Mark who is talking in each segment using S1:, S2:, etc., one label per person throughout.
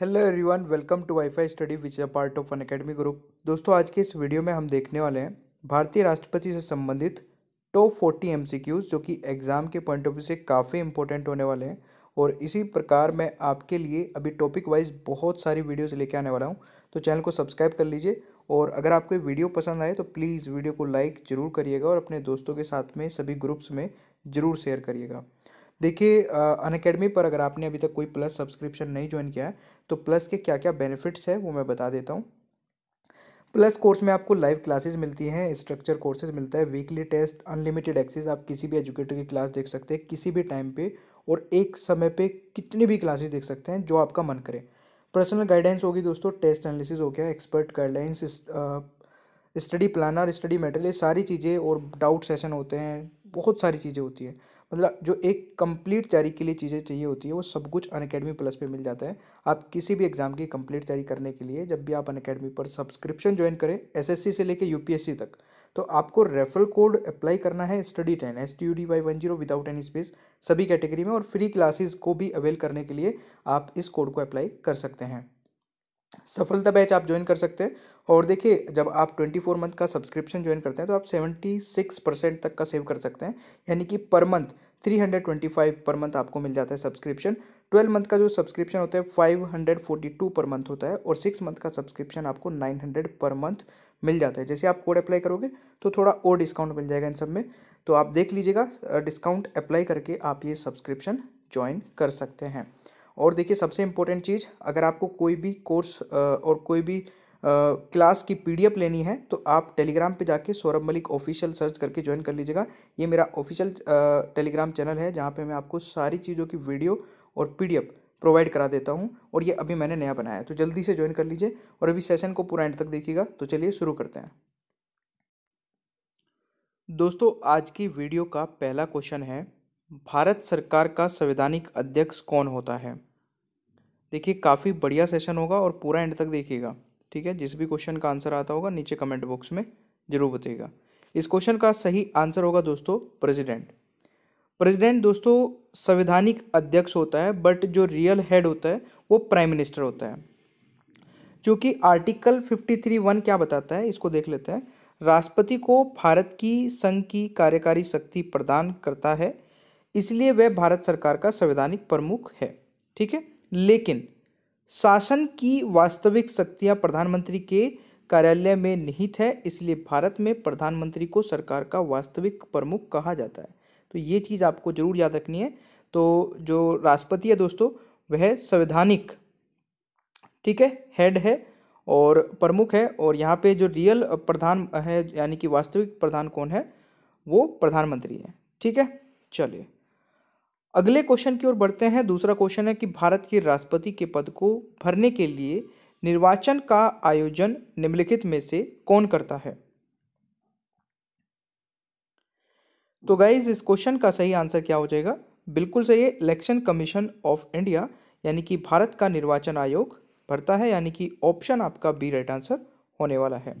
S1: hello everyone welcome to WiFi study which a part of Unacademy group दोस्तों आज के इस video में हम देखने वाले हैं भारतीय राष्ट्रपति से संबंधित टॉप फोर्टी एम जो कि एग्ज़ाम के पॉइंट ऑफ व्यू से काफ़ी इंपॉर्टेंट होने वाले हैं और इसी प्रकार मैं आपके लिए अभी टॉपिक वाइज बहुत सारी वीडियोज़ लेके आने वाला हूँ तो चैनल को सब्सक्राइब कर लीजिए और अगर आपको वीडियो पसंद आए तो प्लीज़ वीडियो को लाइक ज़रूर करिएगा और अपने दोस्तों के साथ में सभी ग्रुप्स में ज़रूर शेयर करिएगा देखिए अन अकेडमी पर अगर आपने अभी तक कोई प्लस सब्सक्रिप्शन नहीं ज्वाइन किया है तो प्लस के क्या क्या बेनिफिट्स है वो मैं बता देता हूँ प्लस कोर्स में आपको लाइव क्लासेस मिलती हैं स्ट्रक्चर कोर्सेज मिलता है वीकली टेस्ट अनलिमिटेड एक्सेस आप किसी भी एजुकेटर की क्लास देख सकते हैं किसी भी टाइम पे और एक समय पे कितनी भी क्लासेस देख सकते हैं जो आपका मन करे पर्सनल गाइडेंस होगी दोस्तों टेस्ट एनालिसिस हो गया expert guidelines study planner study material सारी चीज़ें और डाउट सेशन होते हैं बहुत सारी चीज़ें होती हैं मतलब जो एक कंप्लीट तैयारी के लिए चीज़ें चाहिए होती है वो सब कुछ अन अकेडमी प्लस पे मिल जाता है आप किसी भी एग्ज़ाम की कंप्लीट तैयारी करने के लिए जब भी आप अन अकेडमी पर सब्सक्रिप्शन ज्वाइन करें सी से लेकर सी तक तो आपको रेफरल कोड अप्लाई करना है study ten S T U D Y one zero without any space सभी कैटेगरी में और फ्री क्लासेस को भी अवेल करने के लिए आप इस कोड को अप्लाई कर सकते हैं सफलता बैच आप ज्वाइन कर सकते हैं और देखिए जब आप ट्वेंटी फोर मंथ का सब्सक्रिप्शन ज्वाइन करते हैं तो आप सेवेंटी सिक्स परसेंट तक का सेव कर सकते हैं यानी कि per month three hundred twenty five per month आपको मिल जाता है सब्सक्रिप्शन ट्वेल्व मंथ का जो सब्सक्रिप्शन होता है five hundred forty two per month होता है और सिक्स मंथ का सब्सक्रिप्शन आपको नाइन हंड्रेड पर मंथ मिल जाता है जैसे आप कोड अप्लाई करोगे तो थोड़ा और डिस्काउंट मिल जाएगा इन सब में तो आप देख लीजिएगा डिस्काउंट अप्लाई करके आप ये सब्सक्रिप्शन ज्वाइन कर सकते हैं और देखिए सबसे इम्पोर्टेंट चीज़ अगर आपको कोई भी कोर्स और कोई भी क्लास की पीडीएफ लेनी है तो आप टेलीग्राम पे जाके सौरभ मलिक ऑफिशियल सर्च करके ज्वाइन कर लीजिएगा ये मेरा ऑफिशियल टेलीग्राम चैनल है जहाँ पे मैं आपको सारी चीज़ों की वीडियो और पीडीएफ प्रोवाइड करा देता हूँ और ये अभी मैंने नया बनाया है तो जल्दी से ज्वाइन कर लीजिए और अभी सेशन को पूरा एंड तक देखिएगा तो चलिए शुरू करते हैं दोस्तों आज की वीडियो का पहला क्वेश्चन है भारत सरकार का संवैधानिक अध्यक्ष कौन होता है देखिए काफ़ी बढ़िया सेशन होगा और पूरा एंड तक देखिएगा ठीक है जिस भी क्वेश्चन का आंसर आता होगा नीचे कमेंट बॉक्स में ज़रूर बताइएगा इस क्वेश्चन का सही आंसर होगा दोस्तों प्रेसिडेंट प्रेसिडेंट दोस्तों संवैधानिक अध्यक्ष होता है बट जो रियल हेड होता है वो प्राइम मिनिस्टर होता है क्योंकि आर्टिकल फिफ्टी थ्री वन क्या बताता है इसको देख लेते हैं राष्ट्रपति को भारत की संघ की कार्यकारी शक्ति प्रदान करता है इसलिए वह भारत सरकार का संवैधानिक प्रमुख है ठीक है लेकिन शासन की वास्तविक शक्तियां प्रधानमंत्री के कार्यालय में निहित है इसलिए भारत में प्रधानमंत्री को सरकार का वास्तविक प्रमुख कहा जाता है तो ये चीज़ आपको जरूर याद रखनी है तो जो राष्ट्रपति है दोस्तों वह संवैधानिक ठीक है हेड है और प्रमुख है और यहाँ पे जो रियल प्रधान है यानी कि वास्तविक प्रधान कौन है वो प्रधानमंत्री है ठीक है चलिए अगले क्वेश्चन की ओर बढ़ते हैं दूसरा क्वेश्चन है कि भारत के राष्ट्रपति के पद को भरने के लिए निर्वाचन का आयोजन निम्नलिखित में से कौन करता है तो गाइज इस क्वेश्चन का सही आंसर क्या हो जाएगा बिल्कुल सही है इलेक्शन कमीशन ऑफ इंडिया यानी कि भारत का निर्वाचन आयोग भरता है यानी कि ऑप्शन आपका बी राइट आंसर होने वाला है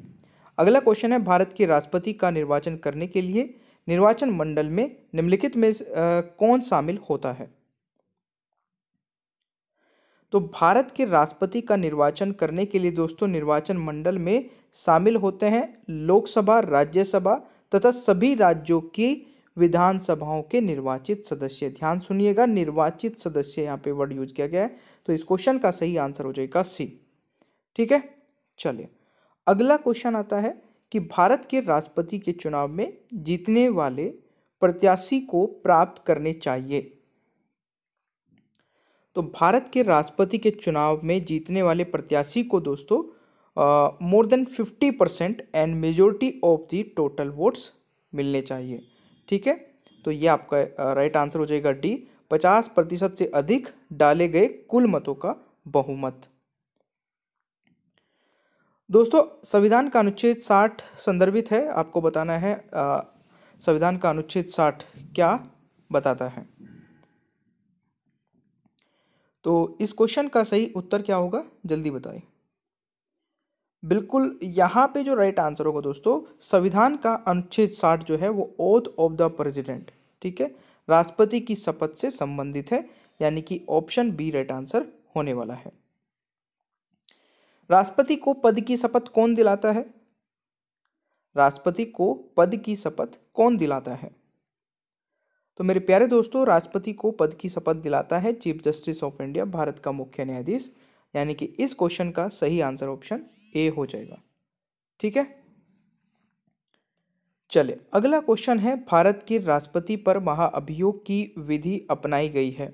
S1: अगला क्वेश्चन है भारत के राष्ट्रपति का निर्वाचन करने के लिए निर्वाचन मंडल में निम्नलिखित में कौन शामिल होता है तो भारत के राष्ट्रपति का निर्वाचन करने के लिए दोस्तों निर्वाचन मंडल में शामिल होते हैं लोकसभा राज्यसभा तथा सभी राज्यों की विधानसभाओं के निर्वाचित सदस्य ध्यान सुनिएगा निर्वाचित सदस्य यहाँ पे वर्ड यूज किया गया है तो इस क्वेश्चन का सही आंसर हो जाएगा सी ठीक है चलिए अगला क्वेश्चन आता है कि भारत के राष्ट्रपति के चुनाव में जीतने वाले प्रत्याशी को प्राप्त करने चाहिए तो भारत के राष्ट्रपति के चुनाव में जीतने वाले प्रत्याशी को दोस्तों more than fifty percent and majority of the total votes मिलने चाहिए ठीक है तो ये आपका राइट uh, आंसर right हो जाएगा डी पचास प्रतिशत से अधिक डाले गए कुल मतों का बहुमत दोस्तों संविधान का अनुच्छेद साठ संदर्भित है आपको बताना है संविधान का अनुच्छेद साठ क्या बताता है तो इस क्वेश्चन का सही उत्तर क्या होगा जल्दी बताए बिल्कुल यहाँ पे जो राइट आंसर होगा दोस्तों संविधान का अनुच्छेद साठ जो है वो ओथ ऑफ द प्रेसिडेंट ठीक है राष्ट्रपति की शपथ से संबंधित है यानी कि ऑप्शन बी राइट आंसर होने वाला है राष्ट्रपति को पद की शपथ कौन दिलाता है राष्ट्रपति को पद की शपथ कौन दिलाता है तो मेरे प्यारे दोस्तों राष्ट्रपति को पद की शपथ दिलाता है chief justice of India Bharat का मुख्य न्यायाधीश यानी कि इस क्वेश्चन का सही आंसर ऑप्शन ए हो जाएगा ठीक है चलिए अगला क्वेश्चन है भारत के राष्ट्रपति पर महाअभियोग की विधि अपनाई गई है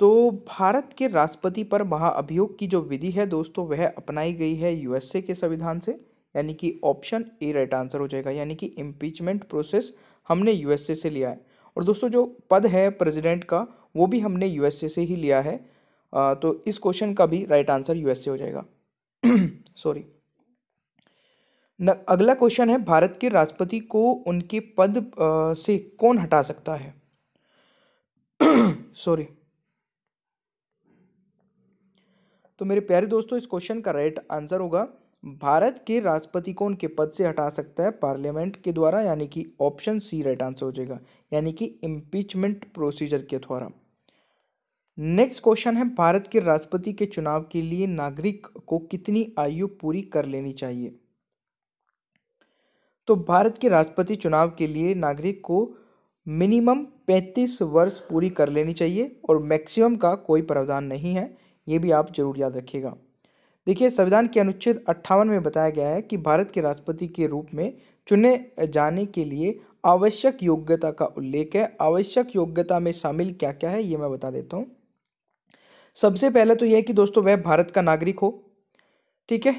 S1: तो भारत के राष्ट्रपति पर महाअभियोग की जो विधि है दोस्तों वह अपनाई गई है यूएसए के संविधान से यानी कि ऑप्शन ए राइट आंसर हो जाएगा यानी कि इम्पीचमेंट प्रोसेस हमने यूएसए से लिया है और दोस्तों जो पद है प्रेसिडेंट का वो भी हमने यूएसए से ही लिया है आ, तो इस क्वेश्चन का भी राइट आंसर यूएसए हो जाएगा सॉरी न अगला क्वेश्चन है भारत के राष्ट्रपति को उनके पद आ, से कौन हटा सकता है सॉरी तो मेरे प्यारे दोस्तों इस क्वेश्चन का राइट आंसर होगा भारत के राष्ट्रपति को उनके पद से हटा सकता है पार्लियामेंट के द्वारा यानी कि ऑप्शन सी राइट आंसर हो जाएगा यानी कि इम्पीचमेंट प्रोसीजर के द्वारा नेक्स्ट क्वेश्चन है भारत के राष्ट्रपति के चुनाव के लिए नागरिक को कितनी आयु पूरी कर लेनी चाहिए तो भारत के राष्ट्रपति चुनाव के लिए नागरिक को मिनिमम पैंतीस वर्ष पूरी कर लेनी चाहिए और मैक्सिमम का कोई प्रावधान नहीं है ये भी आप जरूर याद रखिएगा देखिए संविधान के अनुच्छेद अट्ठावन में बताया गया है कि भारत के राष्ट्रपति के रूप में चुने जाने के लिए आवश्यक योग्यता का उल्लेख है आवश्यक योग्यता में शामिल क्या क्या है ये मैं बता देता हूँ सबसे पहले तो यह कि दोस्तों वह भारत का नागरिक हो ठीक है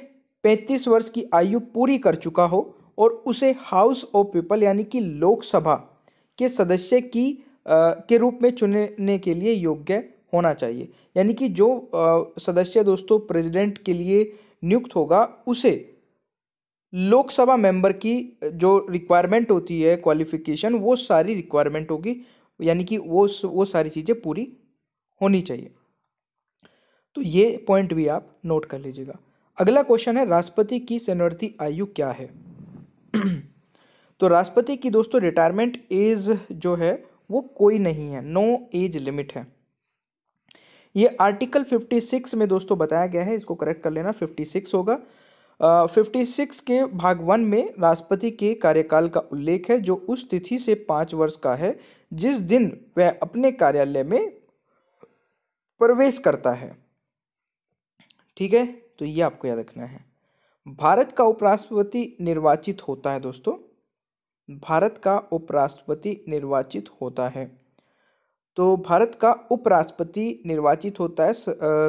S1: पैंतीस वर्ष की आयु पूरी कर चुका हो और उसे हाउस ऑफ पीपल यानी कि लोकसभा के सदस्य की आ, के रूप में चुनने के लिए योग्य होना चाहिए यानी कि जो सदस्य दोस्तों प्रेसिडेंट के लिए नियुक्त होगा उसे लोकसभा मेंबर की जो रिक्वायरमेंट होती है क्वालिफिकेशन वो सारी रिक्वायरमेंट होगी यानी कि वो वो सारी चीज़ें पूरी होनी चाहिए तो ये पॉइंट भी आप नोट कर लीजिएगा अगला क्वेश्चन है राष्ट्रपति की सेनवर्ती आयु क्या है तो राष्ट्रपति की दोस्तों रिटायरमेंट एज जो है वो कोई नहीं है नो एज लिमिट है ये आर्टिकल 56 में दोस्तों बताया गया है इसको करेक्ट कर लेना 56 होगा फिफ्टी सिक्स के भाग वन में राष्ट्रपति के कार्यकाल का उल्लेख है जो उस तिथि से पाँच वर्ष का है जिस दिन वह अपने कार्यालय में प्रवेश करता है ठीक है तो ये आपको याद रखना है भारत का उपराष्ट्रपति निर्वाचित होता है दोस्तों भारत का उपराष्ट्रपति निर्वाचित होता है तो भारत का उपराष्ट्रपति निर्वाचित होता है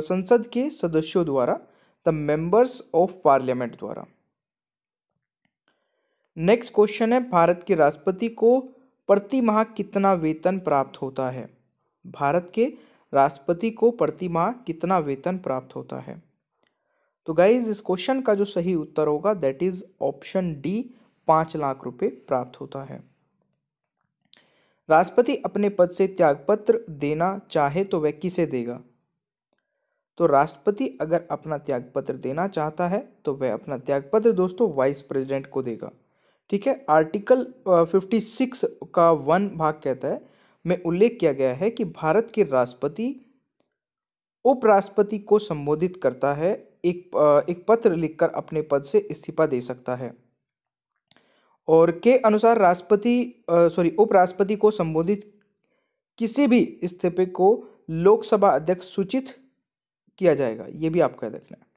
S1: संसद के सदस्यों द्वारा द मेंबर्स ऑफ पार्लियामेंट द्वारा नेक्स्ट क्वेश्चन है भारत के राष्ट्रपति को प्रति माह कितना वेतन प्राप्त होता है भारत के राष्ट्रपति को प्रति माह कितना वेतन प्राप्त होता है तो गाइज इस क्वेश्चन का जो सही उत्तर होगा दैट इज ऑप्शन डी पाँच लाख रुपए प्राप्त होता है राष्ट्रपति अपने पद से त्यागपत्र देना चाहे तो वह किसे देगा तो राष्ट्रपति अगर अपना त्यागपत्र देना चाहता है तो वह अपना त्यागपत्र दोस्तों वाइस प्रेसिडेंट को देगा ठीक है आर्टिकल फिफ्टी सिक्स का वन भाग कहता है में उल्लेख किया गया है कि भारत के राष्ट्रपति उपराष्ट्रपति को संबोधित करता है एक एक पत्र लिखकर अपने पद से इस्तीफा दे सकता है और के अनुसार राष्ट्रपति सॉरी उपराष्ट्रपति को संबोधित किसी भी इस्तीफे को लोकसभा अध्यक्ष सूचित किया जाएगा ये भी कह देखना है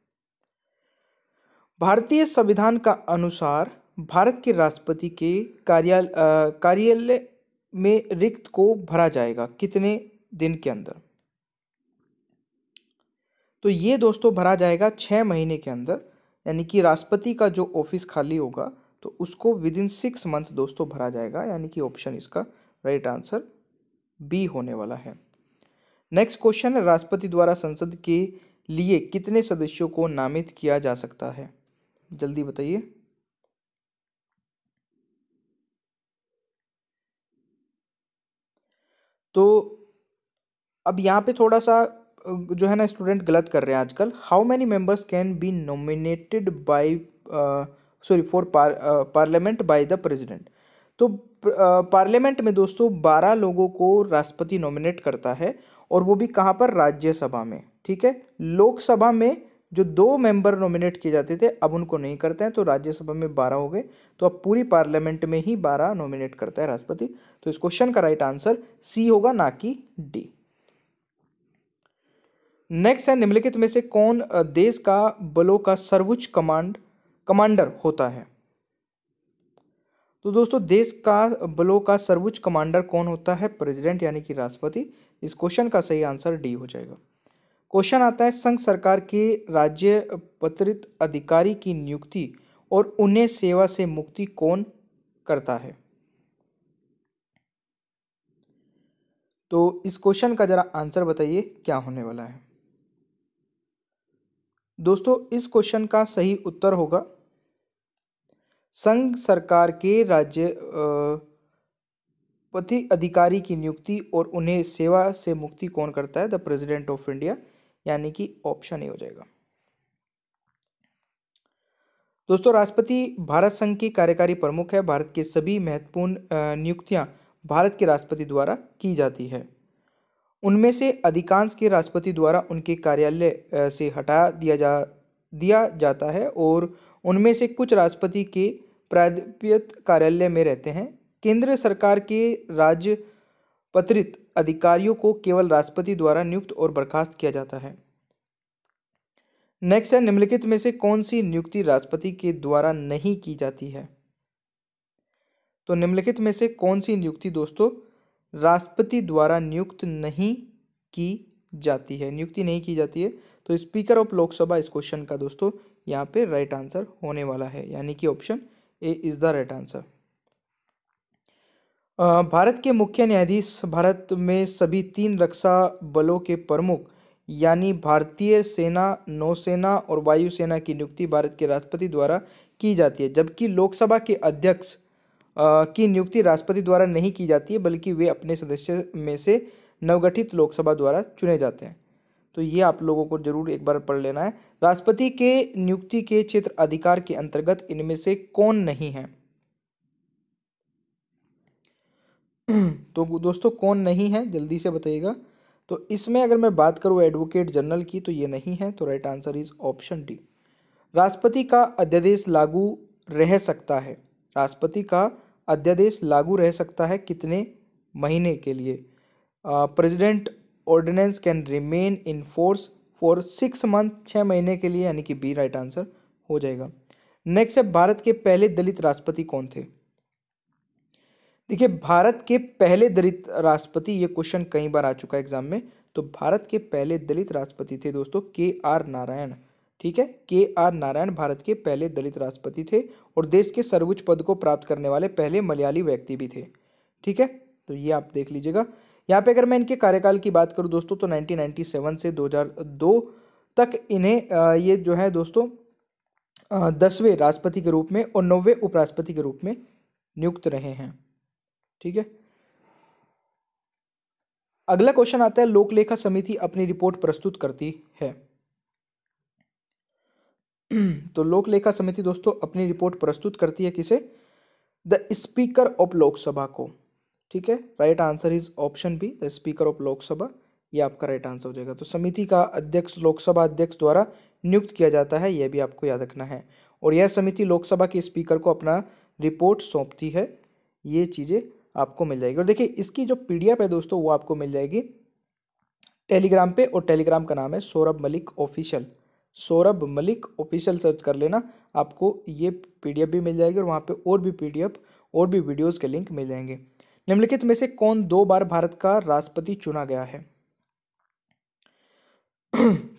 S1: भारतीय संविधान का अनुसार भारत के राष्ट्रपति के कार्यालय कार्यालय में रिक्त को भरा जाएगा कितने दिन के अंदर तो ये दोस्तों भरा जाएगा छः महीने के अंदर यानी कि राष्ट्रपति का जो ऑफिस खाली होगा तो उसको विद इन सिक्स मंथ दोस्तों भरा जाएगा यानी कि ऑप्शन इसका राइट आंसर बी होने वाला है नेक्स्ट क्वेश्चन है राष्ट्रपति द्वारा संसद के लिए कितने सदस्यों को नामित किया जा सकता है जल्दी बताइए तो अब यहाँ पे थोड़ा सा जो है ना स्टूडेंट गलत कर रहे हैं आजकल how many members can be nominated by sorry for parliament by the president तो पार्लियामेंट uh, में दोस्तों बारह लोगों को राष्ट्रपति नॉमिनेट करता है और वो भी कहाँ पर राज्यसभा में ठीक है लोकसभा में जो दो मेंबर नॉमिनेट किए जाते थे अब उनको नहीं करते हैं तो राज्यसभा में बारह हो गए तो अब पूरी पार्लियामेंट में ही बारह नॉमिनेट करता है राष्ट्रपति तो इस क्वेश्चन का राइट आंसर सी होगा ना कि डी नेक्स्ट है निम्नलिखित में से कौन uh, देश का बलों का सर्वोच्च कमांड कमांडर होता है तो दोस्तों देश का बलों का सर्वोच्च कमांडर कौन होता है प्रेसिडेंट यानी कि राष्ट्रपति इस क्वेश्चन का सही आंसर डी हो जाएगा क्वेश्चन आता है संघ सरकार के राज्य पत्रित अधिकारी की नियुक्ति और उन्हें सेवा से मुक्ति कौन करता है तो इस क्वेश्चन का ज़रा आंसर बताइए क्या होने वाला है दोस्तों इस क्वेश्चन का सही उत्तर होगा संघ सरकार के राज्य पति अधिकारी की नियुक्ति और उन्हें सेवा से मुक्ति कौन करता है द प्रेसिडेंट ऑफ इंडिया यानी कि ऑप्शन ए हो जाएगा दोस्तों राष्ट्रपति भारत संघ के कार्यकारी प्रमुख है भारत के सभी महत्वपूर्ण नियुक्तियां भारत के राष्ट्रपति द्वारा की जाती है उनमें से अधिकांश के राष्ट्रपति द्वारा उनके कार्यालय से हटा दिया जा दिया जाता है और उनमें से कुछ राष्ट्रपति के प्राधिकृत कार्यालय में रहते हैं केंद्र सरकार के राज्य पत्रित अधिकारियों को केवल राष्ट्रपति द्वारा नियुक्त और बर्खास्त किया जाता है नेक्स्ट है निम्नलिखित में से कौन सी नियुक्ति राष्ट्रपति के द्वारा नहीं की जाती है तो निम्नलिखित में से कौन सी नियुक्ति दोस्तों राष्ट्रपति द्वारा नियुक्त नहीं की जाती है नियुक्ति नहीं की जाती है तो स्पीकर ऑफ लोकसभा इस क्वेश्चन का दोस्तों यहाँ पे राइट आंसर होने वाला है यानी कि option A is the right answer Bharat के मुख्य न्यायाधीश भारत में सभी तीन रक्षा बलों के प्रमुख यानी भारतीय सेना नौसेना और वायुसेना की नियुक्ति भारत के राष्ट्रपति द्वारा की जाती है जबकि लोकसभा के अध्यक्ष की नियुक्ति राष्ट्रपति द्वारा नहीं की जाती है बल्कि वे अपने सदस्य में से नवगठित लोकसभा द्वारा चुने जाते हैं तो ये आप लोगों को जरूर एक बार पढ़ लेना है राष्ट्रपति के नियुक्ति के क्षेत्र अधिकार के अंतर्गत इनमें से कौन नहीं है तो दोस्तों कौन नहीं है जल्दी से बताइएगा तो इसमें अगर मैं बात करूँ एडवोकेट जनरल की तो ये नहीं है तो right answer is option D राष्ट्रपति का अध्यादेश लागू रह सकता है राष्ट्रपति का अध्यादेश लागू रह सकता है कितने महीने के लिए president ordinance can remain in force for six month छः महीने के लिए यानी कि बी राइट आंसर हो जाएगा नेक्स्ट है भारत के पहले दलित राष्ट्रपति कौन थे देखिए भारत के पहले दलित राष्ट्रपति ये क्वेश्चन कई बार आ चुका है एग्जाम में तो भारत के पहले दलित राष्ट्रपति थे दोस्तों के आर नारायण ठीक है के आर नारायण भारत के पहले दलित राष्ट्रपति थे और देश के सर्वोच्च पद को प्राप्त करने वाले पहले मलयाली व्यक्ति भी थे ठीक है तो ये आप देख लीजिएगा यहाँ पे अगर मैं इनके कार्यकाल की बात करूँ दोस्तों तो 1997 से 2002 तक इन्हें ये जो है दोस्तों दसवें राष्ट्रपति के रूप में और नौवें उपराष्ट्रपति के रूप में नियुक्त रहे हैं ठीक है अगला क्वेश्चन आता है लोकलेखा समिति अपनी रिपोर्ट प्रस्तुत करती है तो लोक लेखा समिति दोस्तों अपनी रिपोर्ट प्रस्तुत करती है किसे द स्पीकर ऑफ लोकसभा को ठीक है right answer is option B the speaker of Lok Sabha ये आपका राइट आंसर हो जाएगा तो समिति का अध्यक्ष लोकसभा अध्यक्ष द्वारा नियुक्त किया जाता है यह भी आपको याद रखना है और यह समिति लोकसभा के स्पीकर को अपना रिपोर्ट सौंपती है ये चीज़ें आपको मिल जाएगी और देखिए इसकी जो पी है दोस्तों वो आपको मिल जाएगी टेलीग्राम पे और टेलीग्राम का नाम है Saurabh Malik official Saurabh Malik official search कर लेना आपको ये पीडीएफ भी मिल जाएगी और वहाँ पे और भी पीडीएफ और भी वीडियोस के लिंक मिल जाएंगे निम्नलिखित में से कौन दो बार भारत का राष्ट्रपति चुना गया है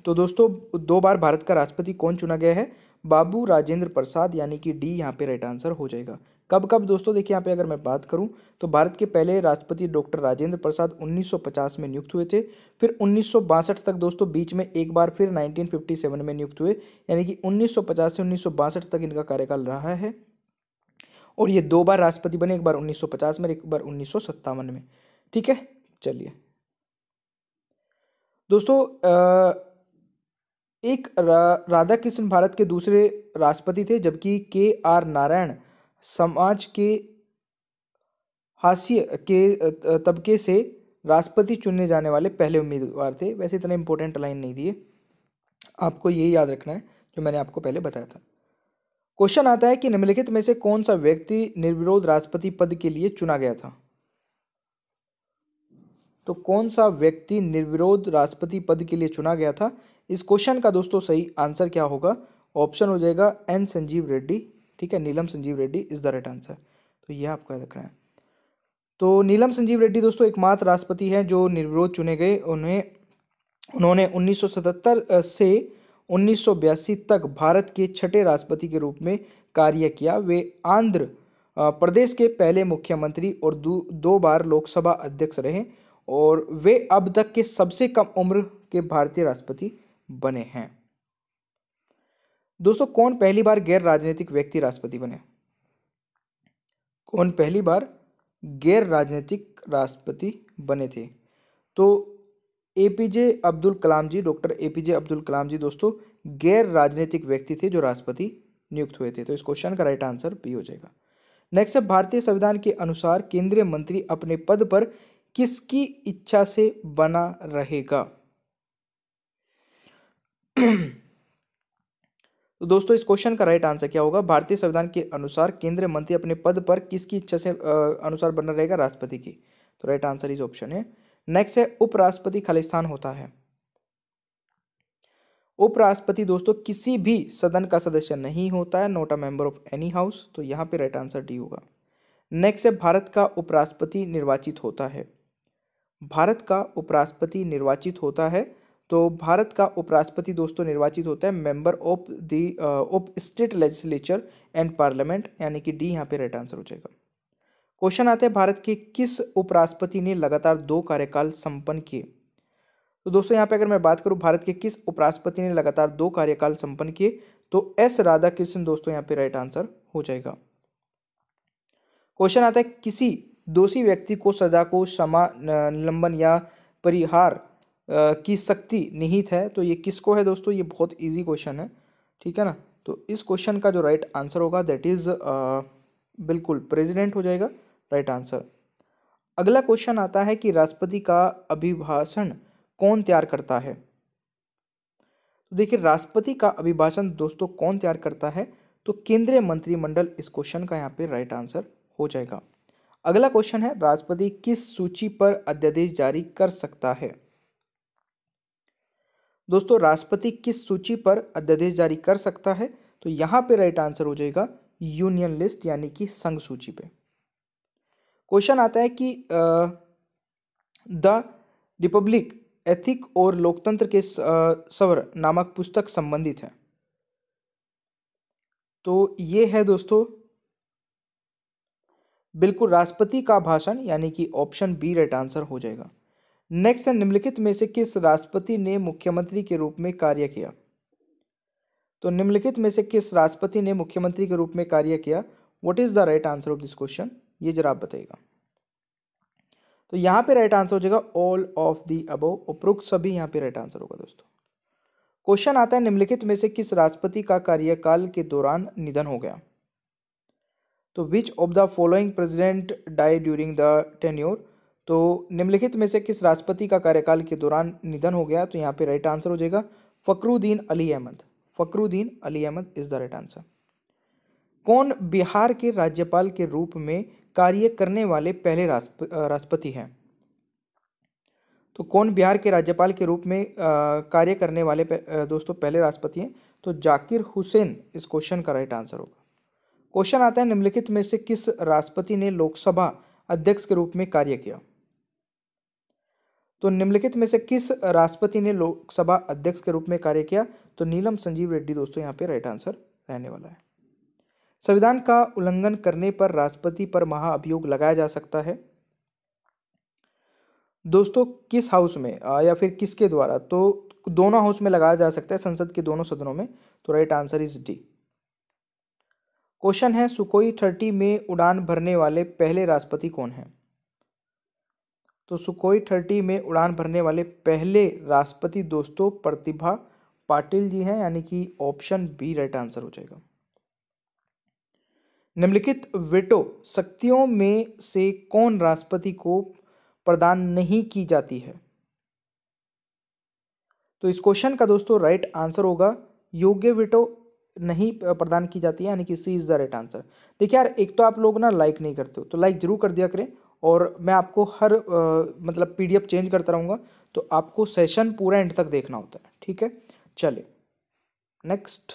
S1: तो दोस्तों दो बार भारत का राष्ट्रपति कौन चुना गया है बाबू राजेंद्र प्रसाद यानी कि डी यहाँ पे राइट आंसर हो जाएगा कब कब दोस्तों देखिए यहाँ पे अगर मैं बात करूँ तो भारत के पहले राष्ट्रपति डॉक्टर राजेंद्र प्रसाद 1950 में नियुक्त हुए थे फिर उन्नीस तक दोस्तों बीच में एक बार फिर 1957 में नियुक्त हुए यानी कि 1950 से उन्नीस तक इनका कार्यकाल रहा है और ये दो बार राष्ट्रपति बने एक बार उन्नीस में एक बार उन्नीस में ठीक है चलिए दोस्तों एक राधा कृष्ण भारत के दूसरे राष्ट्रपति थे जबकि के आर नारायण समाज के हास्य के तबके से राष्ट्रपति चुने जाने वाले पहले उम्मीदवार थे वैसे इतना इम्पोर्टेंट लाइन नहीं दिए आपको ये याद रखना है जो मैंने आपको पहले बताया था क्वेश्चन आता है कि निम्नलिखित में से कौन सा व्यक्ति निर्विरोध राष्ट्रपति पद के लिए चुना गया था तो कौन सा व्यक्ति निर्विरोध राष्ट्रपति पद के लिए चुना गया था इस क्वेश्चन का दोस्तों सही आंसर क्या होगा ऑप्शन हो जाएगा एन संजीव रेड्डी ठीक है Neelam Sanjeev Reddy is the right answer तो यह आपको याद रखना है तो नीलम संजीव रेड्डी दोस्तों एकमात्र राष्ट्रपति हैं जो निर्विरोध चुने गए उन्हें उन्होंने 1977 से 1982 तक भारत के छठे राष्ट्रपति के रूप में कार्य किया वे आंध्र प्रदेश के पहले मुख्यमंत्री और दो दो बार लोकसभा अध्यक्ष रहे और वे अब तक के सबसे कम उम्र के भारतीय राष्ट्रपति बने हैं दोस्तों कौन पहली बार गैर राजनीतिक व्यक्ति राष्ट्रपति बने कौन पहली बार गैर राजनीतिक राष्ट्रपति बने थे तो A P J Abdul Kalam ji doctor A P J Abdul Kalam ji दोस्तों गैर राजनीतिक व्यक्ति थे जो राष्ट्रपति नियुक्त हुए थे तो इस क्वेश्चन का राइट आंसर बी हो जाएगा नेक्स्ट है भारतीय संविधान के अनुसार केंद्रीय मंत्री अपने पद पर किसकी इच्छा से बना रहेगा तो दोस्तों इस क्वेश्चन का राइट आंसर क्या होगा भारतीय संविधान के अनुसार केंद्रीय मंत्री अपने पद पर किसकी इच्छा से अनुसार बना रहेगा राष्ट्रपति की तो राइट आंसर इस ऑप्शन है नेक्स्ट है उपराष्ट्रपति खालिस्तान होता है उपराष्ट्रपति दोस्तों किसी भी सदन का सदस्य नहीं होता है not a member of any house तो यहाँ पे राइट आंसर डी होगा नेक्स्ट है भारत का उपराष्ट्रपति निर्वाचित होता है भारत का उपराष्ट्रपति निर्वाचित होता है तो भारत का उपराष्ट्रपति दोस्तों निर्वाचित होता है member of the of state legislature and parliament यानी कि डी यहाँ पे राइट आंसर हो जाएगा क्वेश्चन आते हैं भारत के किस उपराष्ट्रपति ने लगातार दो कार्यकाल संपन्न किए तो दोस्तों यहाँ पे अगर मैं बात करूँ भारत के किस उपराष्ट्रपति ने लगातार दो कार्यकाल संपन्न किए तो एस राधा कृष्ण दोस्तों यहाँ पे राइट आंसर हो जाएगा क्वेश्चन आता है किसी दोषी व्यक्ति को सजा को क्षमा निलंबन या परिहार की शक्ति निहित है तो ये किसको है दोस्तों ये बहुत ईजी क्वेश्चन है ठीक है ना तो इस क्वेश्चन का जो राइट आंसर होगा दैट इज़ बिल्कुल प्रेसिडेंट हो जाएगा राइट आंसर अगला क्वेश्चन आता है कि राष्ट्रपति का अभिभाषण कौन तैयार करता है तो देखिए राष्ट्रपति का अभिभाषण दोस्तों कौन तैयार करता है तो केंद्रीय मंत्रिमंडल इस क्वेश्चन का यहाँ पे राइट आंसर हो जाएगा अगला क्वेश्चन है राष्ट्रपति किस सूची पर अध्यादेश जारी कर सकता है दोस्तों राष्ट्रपति किस सूची पर अध्यादेश जारी कर सकता है तो यहां पे राइट आंसर हो जाएगा यूनियन लिस्ट यानी कि संघ सूची पे क्वेश्चन आता है कि द रिपब्लिक एथिक और लोकतंत्र के सवर नामक पुस्तक संबंधित है तो ये है दोस्तों बिल्कुल राष्ट्रपति का भाषण यानी कि ऑप्शन बी राइट आंसर हो जाएगा नेक्स्ट है निम्नलिखित में से किस राष्ट्रपति ने मुख्यमंत्री के रूप में कार्य किया तो निम्नलिखित में से किस राष्ट्रपति ने मुख्यमंत्री के रूप में कार्य किया what is the right answer of this question ये जरा आप बताइएगा तो यहां पे राइट आंसर हो जाएगा ऑल ऑफ दी अबो उपरोक्त सभी यहां पे राइट आंसर होगा दोस्तों क्वेश्चन आता है निम्नलिखित में से किस राष्ट्रपति का कार्यकाल के दौरान निधन हो गया तो which of the following president die during the tenure तो निम्नलिखित में से किस राष्ट्रपति का कार्यकाल के दौरान निधन हो गया तो यहाँ पे राइट आंसर हो जाएगा Fakhruddin Ali Ahmed Fakhruddin Ali Ahmed is the right answer कौन बिहार के राज्यपाल के रूप में कार्य करने वाले पहले राष्ट्रपति हैं तो कौन बिहार के राज्यपाल के रूप में कार्य करने वाले दोस्तों पहले राष्ट्रपति हैं तो जाकिर हुसैन इस क्वेश्चन का राइट आंसर होगा क्वेश्चन आता है निम्नलिखित में से किस राष्ट्रपति ने लोकसभा अध्यक्ष के रूप में कार्य किया तो निम्नलिखित में से किस राष्ट्रपति ने लोकसभा अध्यक्ष के रूप में कार्य किया तो नीलम संजीव रेड्डी दोस्तों यहाँ पे राइट आंसर रहने वाला है संविधान का उल्लंघन करने पर राष्ट्रपति पर महाअभियोग लगाया जा सकता है दोस्तों किस हाउस में या फिर किसके द्वारा तो दोनों हाउस में लगाया जा सकता है संसद के दोनों सदनों में तो right answer is D question है सुकोई थर्टी में उड़ान भरने वाले पहले राष्ट्रपति कौन है तो सुकोई थर्टी में उड़ान भरने वाले पहले राष्ट्रपति दोस्तों प्रतिभा पाटिल जी हैं यानी कि ऑप्शन बी राइट आंसर हो जाएगा निम्नलिखित वेटो शक्तियों में से कौन राष्ट्रपति को प्रदान नहीं की जाती है तो इस क्वेश्चन का दोस्तों राइट आंसर होगा योग्य वेटो नहीं प्रदान की जाती है यानी कि C is the right answer देखिए यार एक तो आप लोग ना लाइक नहीं करते हो तो लाइक जरूर कर दिया करें और मैं आपको हर आ, मतलब पीडीएफ चेंज करता रहूँगा तो आपको सेशन पूरा एंड तक देखना होता है ठीक है चले नेक्स्ट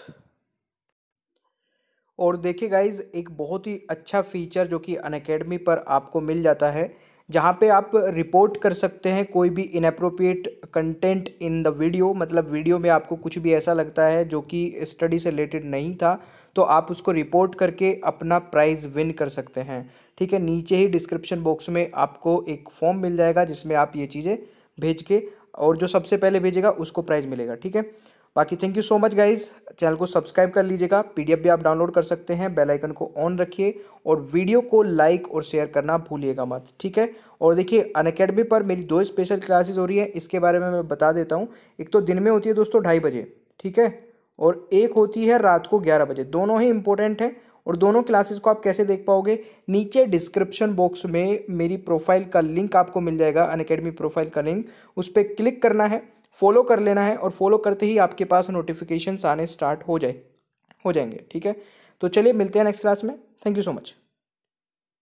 S1: और देखिए गाइज एक बहुत ही अच्छा फीचर जो कि अनकेडमी पर आपको मिल जाता है जहाँ पे आप रिपोर्ट कर सकते हैं कोई भी inappropriate content in the video मतलब वीडियो में आपको कुछ भी ऐसा लगता है जो कि स्टडी से रिलेटेड नहीं था तो आप उसको रिपोर्ट करके अपना प्राइज़ विन कर सकते हैं ठीक है नीचे ही डिस्क्रिप्शन बॉक्स में आपको एक फॉर्म मिल जाएगा जिसमें आप ये चीज़ें भेज के और जो सबसे पहले भेजेगा उसको प्राइज़ मिलेगा ठीक है बाकी thank you so much guys channel को सब्सक्राइब कर लीजिएगा पीडीएफ भी आप डाउनलोड कर सकते हैं बेल आइकन को ऑन रखिए और वीडियो को लाइक और शेयर करना भूलिएगा मत ठीक है और देखिए अनकेडमी पर मेरी दो स्पेशल क्लासेस हो रही है इसके बारे में मैं बता देता हूँ एक तो दिन में होती है दोस्तों ढाई बजे ठीक है और एक होती है रात को ग्यारह बजे दोनों ही इंपॉर्टेंट हैं और दोनों क्लासेस को आप कैसे देख पाओगे नीचे डिस्क्रिप्शन बॉक्स में मेरी प्रोफाइल का लिंक आपको मिल जाएगा अन अकेडमी प्रोफाइल का लिंक उस पर क्लिक करना है फॉलो कर लेना है और फॉलो करते ही आपके पास नोटिफिकेशन आने स्टार्ट हो जाए हो जाएंगे ठीक है तो चलिए मिलते हैं नेक्स्ट क्लास में थैंक यू सो मच